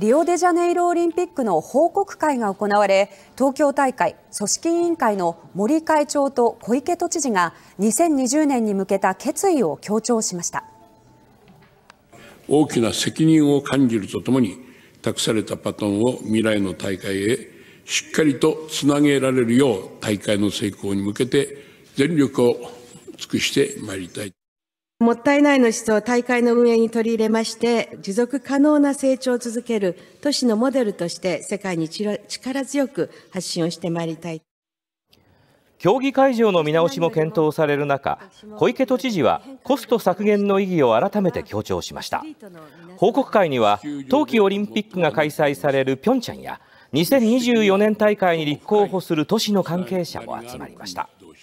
リオデジャネイロオリンピックの報告会が行われ東京大会組織委員会の森会長と小池都知事が2020年に向けた決意を強調しました大きな責任を感じるとともに託されたパトンを未来の大会へしっかりとつなげられるよう大会の成功に向けて全力を尽くしてまいりたい。もったいないの思想を大会の運営に取り入れまして、持続可能な成長を続ける都市のモデルとして世界に力強く発信をしてまいりたい。競技会場の見直しも検討される中、小池都知事はコスト削減の意義を改めて強調しました。報告会には、冬季オリンピックが開催されるピョンチャンや、2024年大会に立候補する都市の関係者も集まりました。